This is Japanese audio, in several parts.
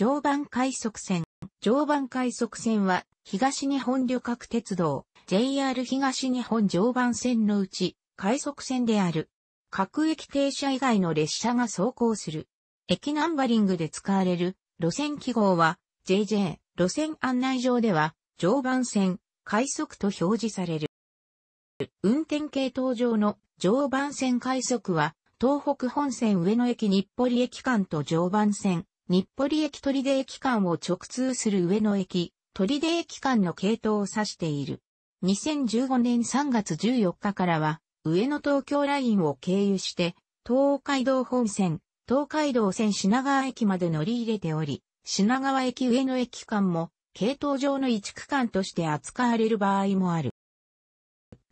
常磐快速線。常磐快速線は、東日本旅客鉄道、JR 東日本常磐線のうち、快速線である。各駅停車以外の列車が走行する。駅ナンバリングで使われる路線記号は JJ 路線案内上では常磐線快速と表示される。運転系統上の常磐線快速は東北本線上野駅日暮里駅間と常磐線日暮里駅取出駅間を直通する上野駅、取出駅間の系統を指している。2015年3月14日からは、上野東京ラインを経由して、東海道本線、東海道線品川駅まで乗り入れており、品川駅上野駅間も、系統上の一区間として扱われる場合もある。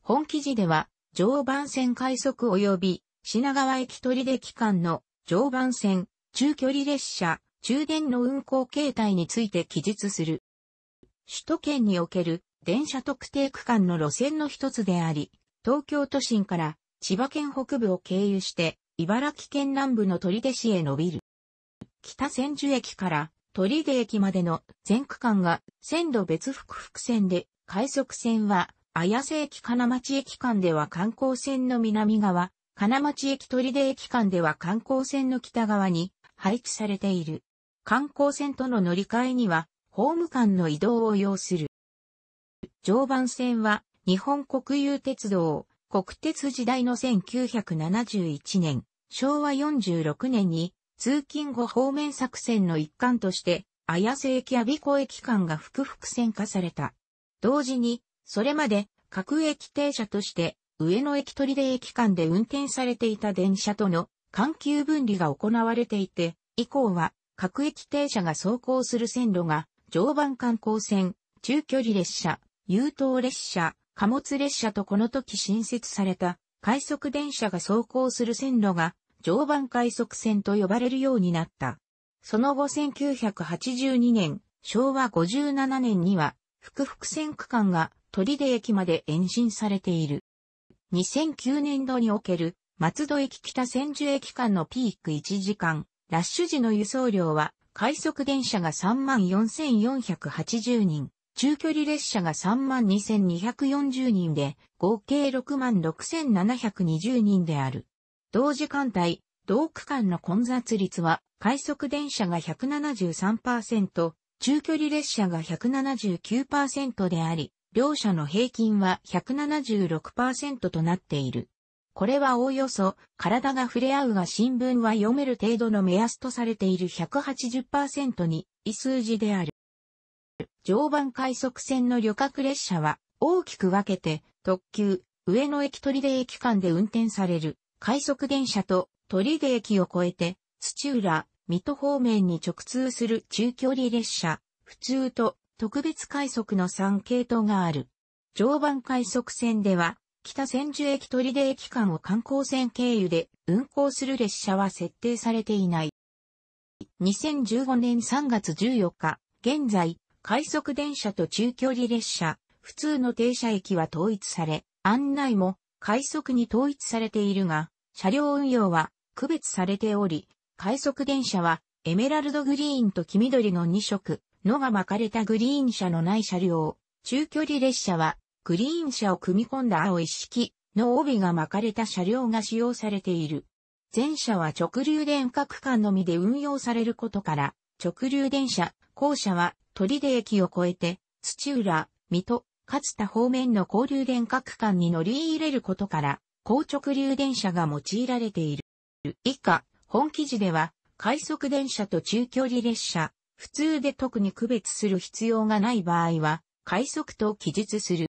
本記事では、常磐線快速及び品川駅取出駅間の常磐線中距離列車中電の運行形態について記述する。首都圏における電車特定区間の路線の一つであり、東京都心から千葉県北部を経由して茨城県南部の取手市へ伸びる。北千住駅から取出駅までの全区間が線路別複複線で、快速線は綾瀬駅金町駅間では観光線の南側、金町駅取出駅間では観光線の北側に配置されている。観光船との乗り換えには、ホーム間の移動を要する。常磐線は、日本国有鉄道、国鉄時代の1971年、昭和46年に、通勤後方面作戦の一環として、綾瀬駅や美子駅間が複々線化された。同時に、それまで各駅停車として上野駅取出駅間で運転されていた電車との緩急分離が行われていて、以降は各駅停車が走行する線路が、常磐観光線、中距離列車、優等列車、貨物列車とこの時新設された、快速電車が走行する線路が、常磐快速線と呼ばれるようになった。その後1982年、昭和57年には、福々線区間が取出駅まで延伸されている。2009年度における松戸駅北千住駅間のピーク1時間ラッシュ時の輸送量は、快速電車が34,480人、中距離列車が32,240人で、合計66,720人である。同時間帯、同区間の混雑率は、快速電車が173%、中距離列車が179%であり、両者の平均は176%となっている。これはおおよそ、体が触れ合うが新聞は読める程度の目安とされている180%に、異数字である。常磐快速線の旅客列車は、大きく分けて、特急、上野駅取出駅間で運転される、快速電車と、取出駅を越えて、土浦、水戸方面に直通する中距離列車、普通と特別快速の3系統がある。常磐快速線では、北千住駅取出駅間を観光船経由で運行する列車は設定されていない。2015年3月14日、現在、快速電車と中距離列車、普通の停車駅は統一され、案内も快速に統一されているが、車両運用は区別されており、快速電車はエメラルドグリーンと黄緑の2色、のが巻かれたグリーン車のない車両、中距離列車はグリーン車を組み込んだ青一式の帯が巻かれた車両が使用されている。前車は直流電化区間のみで運用されることから、直流電車、後車は鳥出駅を越えて、土浦、水戸、勝田方面の交流電化区間に乗り入れることから、高直流電車が用いられている。以下、本記事では、快速電車と中距離列車、普通で特に区別する必要がない場合は、快速と記述する。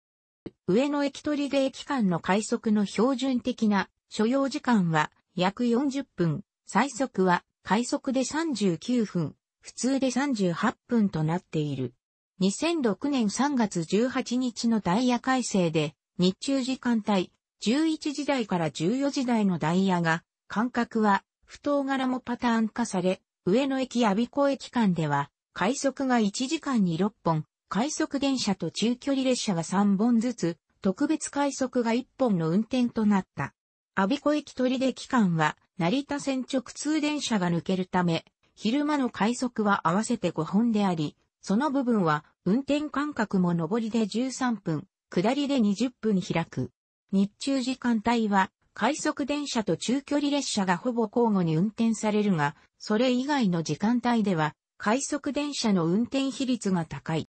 上野駅取出駅間の快速の標準的な所要時間は約40分、最速は快速で39分、普通で38分となっている。2006年3月18日のダイヤ改正で、日中時間帯、11時台から14時台のダイヤが、間隔は、不当柄もパターン化され、上野駅阿鼻子駅間では、快速が1時間に6本、快速電車と中距離列車が3本ずつ、特別快速が1本の運転となった。阿鼻子駅取出期間は、成田線直通電車が抜けるため、昼間の快速は合わせて5本であり、その部分は運転間隔も上りで13分、下りで20分開く。日中時間帯は快速電車と中距離列車がほぼ交互に運転されるが、それ以外の時間帯では快速電車の運転比率が高い。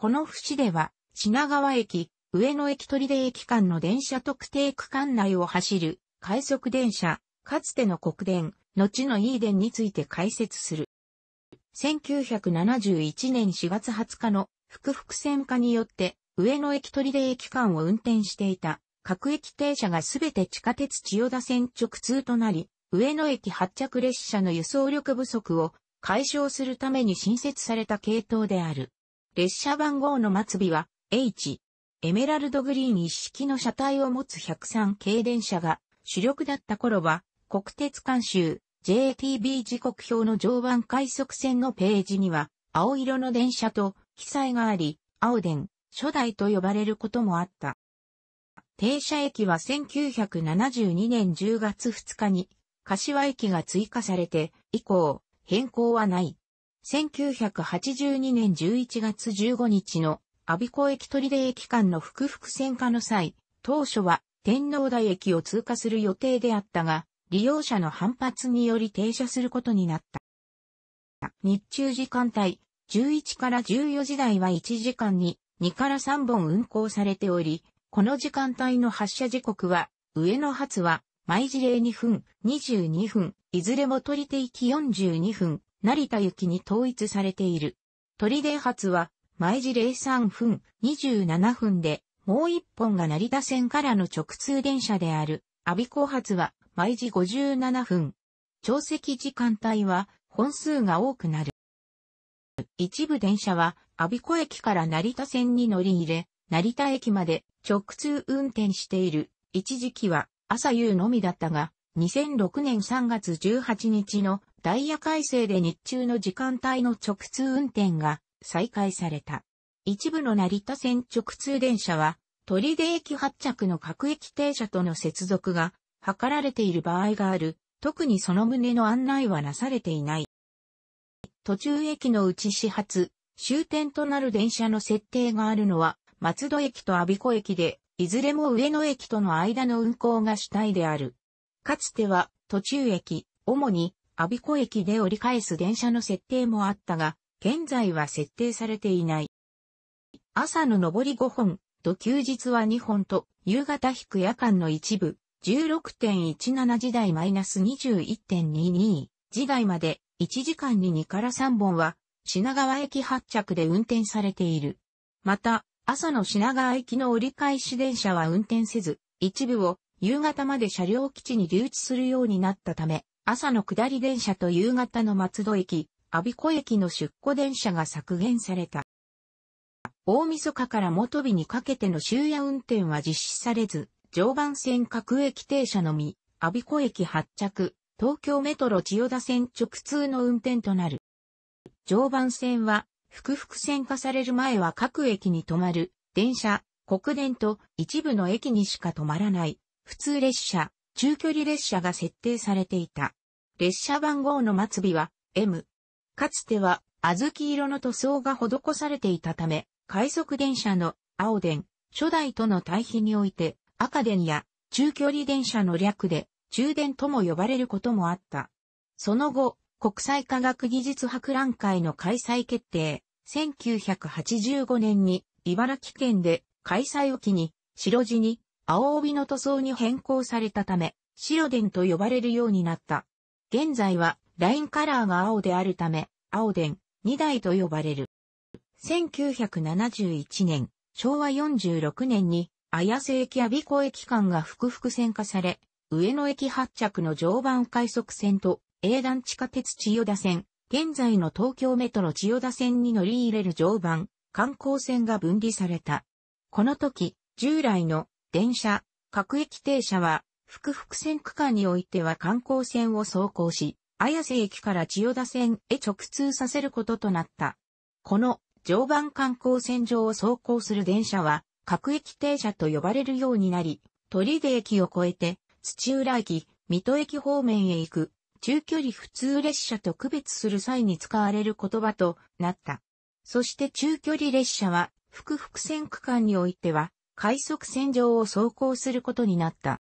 この節では、品川駅、上野駅取出駅間の電車特定区間内を走る、快速電車、かつての国電、後の E 電について解説する。1971年4月20日の福々線化によって、上野駅取出駅間を運転していた、各駅停車がすべて地下鉄千代田線直通となり、上野駅発着列車の輸送力不足を解消するために新設された系統である。列車番号の末尾は H。エメラルドグリーン一式の車体を持つ103系電車が主力だった頃は国鉄監修 JTB 時刻表の常磐快速線のページには青色の電車と記載があり、青電、初代と呼ばれることもあった。停車駅は1972年10月2日に柏駅が追加されて以降変更はない。1982年11月15日の阿鼻子駅取出駅間の複々線化の際、当初は天皇台駅を通過する予定であったが、利用者の反発により停車することになった。日中時間帯、11から14時台は1時間に2から3本運行されており、この時間帯の発車時刻は、上野発は毎時0 2分、22分、いずれも取り手行き42分、成田行きに統一されている。鳥出発は、毎時03分27分で、もう一本が成田線からの直通電車である、阿鼻子発は、毎時57分。長汐時間帯は、本数が多くなる。一部電車は、阿鼻子駅から成田線に乗り入れ、成田駅まで直通運転している。一時期は朝夕のみだったが、2006年3月18日のダイヤ改正で日中の時間帯の直通運転が再開された。一部の成田線直通電車は、鳥出駅発着の各駅停車との接続が図られている場合がある。特にその旨の案内はなされていない。途中駅のうち始発、終点となる電車の設定があるのは、松戸駅と阿鼻子駅で、いずれも上野駅との間の運行が主体である。かつては、途中駅、主に阿鼻子駅で折り返す電車の設定もあったが、現在は設定されていない。朝の上り5本と休日は2本と、夕方引く夜間の一部、16.17時台 -21.22 時台まで1時間に2から3本は品川駅発着で運転されている。また、朝の品川駅の折り返し電車は運転せず、一部を夕方まで車両基地に留置するようになったため、朝の下り電車と夕方の松戸駅、阿鼻子駅の出庫電車が削減された。大晦日から元日にかけての終夜運転は実施されず、常磐線各駅停車のみ、阿鼻子駅発着、東京メトロ千代田線直通の運転となる。常磐線は、複々線化される前は各駅に止まる、電車、国電と一部の駅にしか止まらない、普通列車、中距離列車が設定されていた。列車番号の末尾は M。かつては小豆色の塗装が施されていたため、快速電車の青電、初代との対比において赤電や中距離電車の略で中電とも呼ばれることもあった。その後、国際科学技術博覧会の開催決定、1985年に茨城県で開催を機に白地に青帯の塗装に変更されたため、白電と呼ばれるようになった。現在は、ラインカラーが青であるため、青電、二台と呼ばれる。1971年、昭和46年に、綾瀬駅や美子駅間が複々線化され、上野駅発着の常磐快速線と、営団地下鉄千代田線、現在の東京メトロ千代田線に乗り入れる常磐、観光線が分離された。この時、従来の電車、各駅停車は、福福線区間においては観光線を走行し、綾瀬駅から千代田線へ直通させることとなった。この常磐観光線上を走行する電車は、各駅停車と呼ばれるようになり、鳥出駅を越えて、土浦駅、水戸駅方面へ行く、中距離普通列車と区別する際に使われる言葉となった。そして中距離列車は、福福線区間においては、快速線上を走行することになった。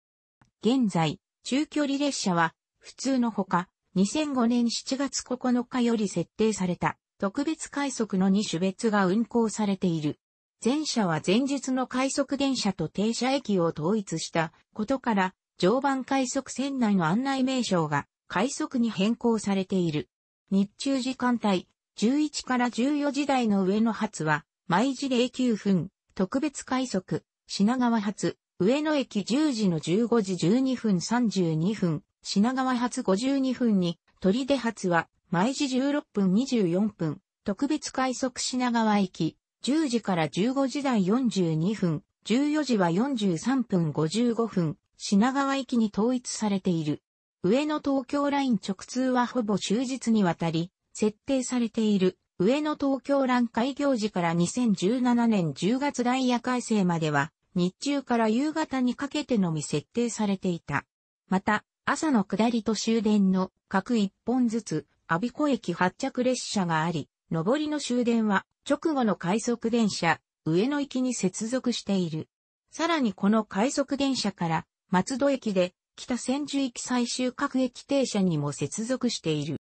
現在、中距離列車は、普通のほか、2005年7月9日より設定された、特別快速の2種別が運行されている。前者は前日の快速電車と停車駅を統一したことから、常磐快速線内の案内名称が快速に変更されている。日中時間帯、11から14時台の上の発は、毎時09分、特別快速、品川発、上野駅10時の15時12分32分、品川発52分に、鳥出発は、毎時16分24分、特別快速品川駅、10時から15時台42分、14時は43分55分、品川駅に統一されている。上野東京ライン直通はほぼ終日にわたり、設定されている上野東京欄開業時から2017年10月ダイヤ改正までは、日中から夕方にかけてのみ設定されていた。また、朝の下りと終電の各一本ずつ、阿鼻子駅発着列車があり、上りの終電は直後の快速電車、上野駅に接続している。さらにこの快速電車から松戸駅で北千住駅最終各駅停車にも接続している。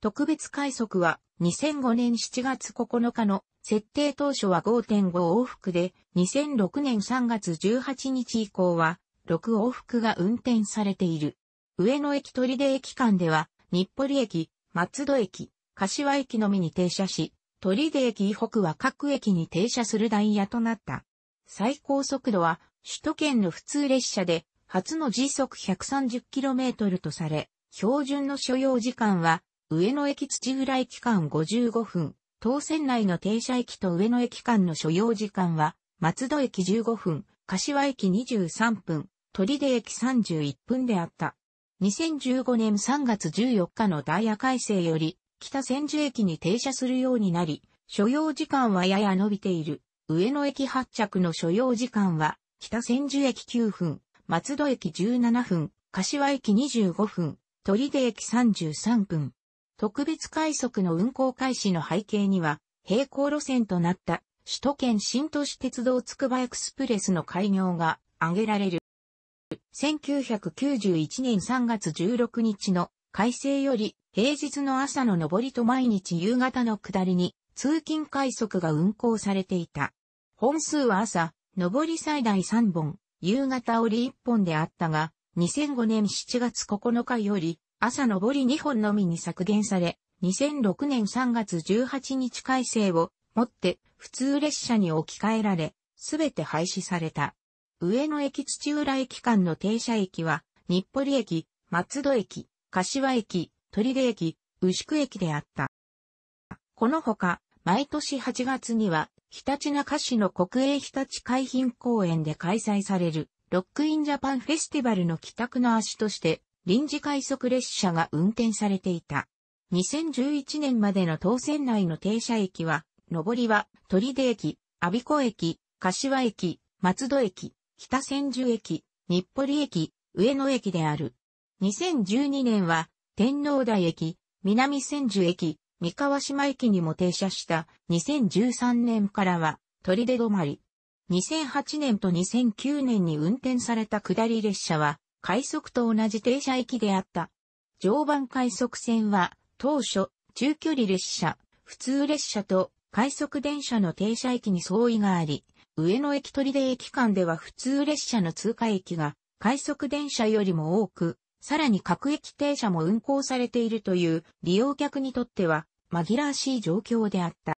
特別快速は2005年7月9日の設定当初は5.5往復で、2006年3月18日以降は6往復が運転されている。上野駅取出駅間では、日暮里駅、松戸駅、柏駅のみに停車し、取出駅以北は各駅に停車するダイヤとなった。最高速度は首都圏の普通列車で初の時速 130km とされ、標準の所要時間は上野駅土浦駅間55分、当線内の停車駅と上野駅間の所要時間は、松戸駅15分、柏駅23分、鳥出駅31分であった。2015年3月14日のダイヤ改正より、北千住駅に停車するようになり、所要時間はやや伸びている。上野駅発着の所要時間は、北千住駅9分、松戸駅17分、柏駅25分、鳥出駅33分。特別快速の運行開始の背景には、並行路線となった首都圏新都市鉄道つくばエクスプレスの開業が挙げられる。1991年3月16日の改正より平日の朝の上りと毎日夕方の下りに通勤快速が運行されていた。本数は朝、上り最大3本、夕方折1本であったが、2005年7月9日より朝上り2本のみに削減され、2006年3月18日改正をもって普通列車に置き換えられ、すべて廃止された。上野駅土浦駅間の停車駅は、日暮里駅、松戸駅、柏駅、鳥出駅、牛久駅であった。このほか、毎年8月には、ひたちなか市の国営ひたち海浜公園で開催される、ロックインジャパンフェスティバルの帰宅の足として、臨時快速列車が運転されていた。2011年までの当線内の停車駅は、上りは、鳥出駅、阿孫子駅、柏駅、松戸駅、北千住駅、日暮里駅、上野駅である。2012年は、天皇台駅、南千住駅、三河島駅にも停車した2013年からは、鳥出止まり。2008年と2009年に運転された下り列車は、快速と同じ停車駅であった。常磐快速線は、当初、中距離列車、普通列車と快速電車の停車駅に相違があり、上野駅取出駅間では普通列車の通過駅が快速電車よりも多く、さらに各駅停車も運行されているという利用客にとっては紛らわしい状況であった。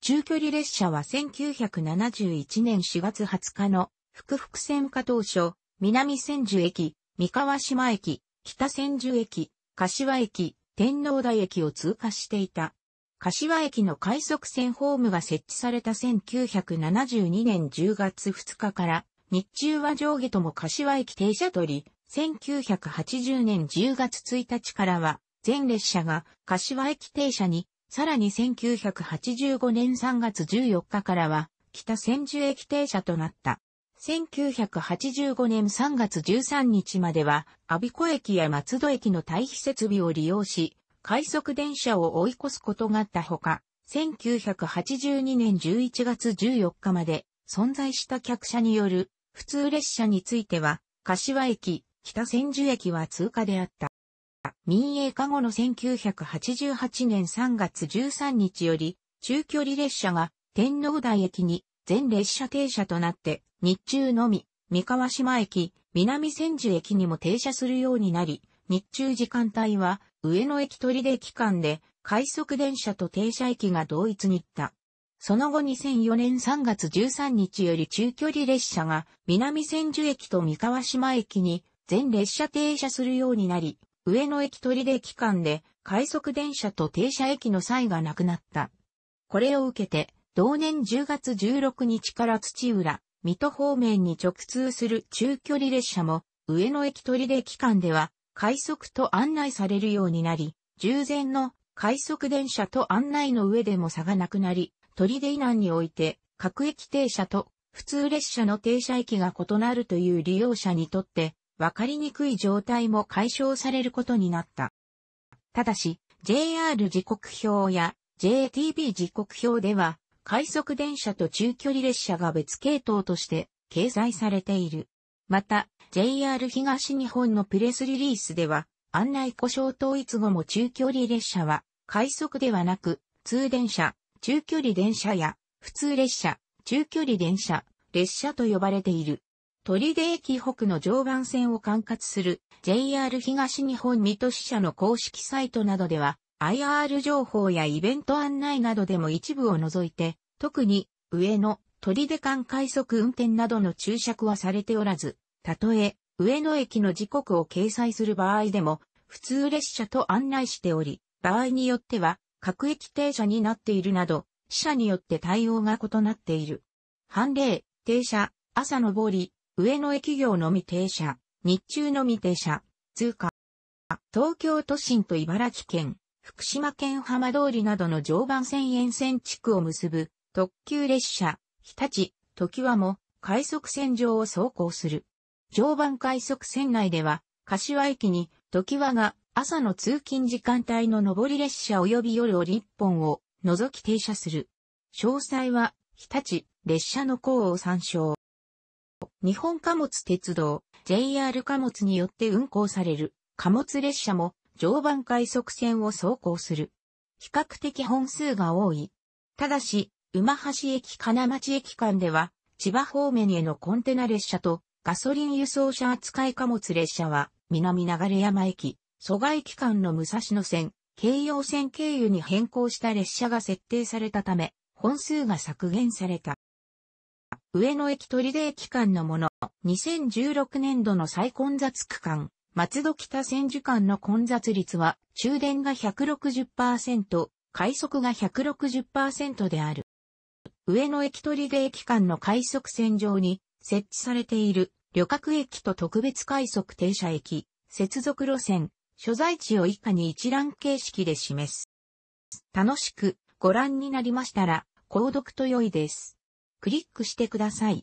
中距離列車は1971年4月20日の福福線化当初、南千住駅、三河島駅、北千住駅、柏駅、天皇台駅を通過していた。柏駅の快速線ホームが設置された1972年10月2日から、日中は上下とも柏駅停車取り、1980年10月1日からは、全列車が柏駅停車に、さらに1985年3月14日からは、北千住駅停車となった。1985年3月13日までは、阿鼻子駅や松戸駅の対比設備を利用し、快速電車を追い越すことがあったほか、1982年11月14日まで存在した客車による普通列車については、柏駅、北千住駅は通過であった。民営化後の1988年3月13日より、中距離列車が天皇台駅に全列車停車となって日中のみ、三河島駅、南千住駅にも停車するようになり、日中時間帯は上野駅取出期間で快速電車と停車駅が同一に行った。その後2004年3月13日より中距離列車が南千住駅と三河島駅に全列車停車するようになり、上野駅取出期間で快速電車と停車駅の際がなくなった。これを受けて、同年10月16日から土浦、水戸方面に直通する中距離列車も、上野駅取出期間では、快速と案内されるようになり、従前の快速電車と案内の上でも差がなくなり、取出以南において、各駅停車と普通列車の停車駅が異なるという利用者にとって、わかりにくい状態も解消されることになった。ただし、JR 時刻表や JTB 時刻表では、快速電車と中距離列車が別系統として掲載されている。また、JR 東日本のプレスリリースでは、案内故障統一後も中距離列車は、快速ではなく、通電車、中距離電車や、普通列車、中距離電車、列車と呼ばれている。鳥出駅北の常磐線を管轄する JR 東日本水戸支社の公式サイトなどでは IR 情報やイベント案内などでも一部を除いて、特に上野、鳥出間快速運転などの注釈はされておらず、たとえ上野駅の時刻を掲載する場合でも、普通列車と案内しており、場合によっては各駅停車になっているなど、死者によって対応が異なっている。判例、停車、朝上り、上野駅業のみ停車、日中のみ停車、通過。東京都心と茨城県、福島県浜通りなどの常磐線沿線地区を結ぶ特急列車、日立、時和も快速線上を走行する。常磐快速線内では、柏駅に時和が朝の通勤時間帯の上り列車及び夜折一本を除き停車する。詳細は、日立、列車の項を参照。日本貨物鉄道、JR 貨物によって運行される貨物列車も常磐快速線を走行する。比較的本数が多い。ただし、馬橋駅金町駅間では、千葉方面へのコンテナ列車とガソリン輸送車扱い貨物列車は、南流山駅、蘇我駅間の武蔵野線、京葉線経由に変更した列車が設定されたため、本数が削減された。上野駅取出駅間のもの、2016年度の再混雑区間、松戸北千住間の混雑率は終電が160%、快速が160%である。上野駅取出駅間の快速線上に設置されている旅客駅と特別快速停車駅、接続路線、所在地を以下に一覧形式で示す。楽しくご覧になりましたら、購読と良いです。クリックしてください。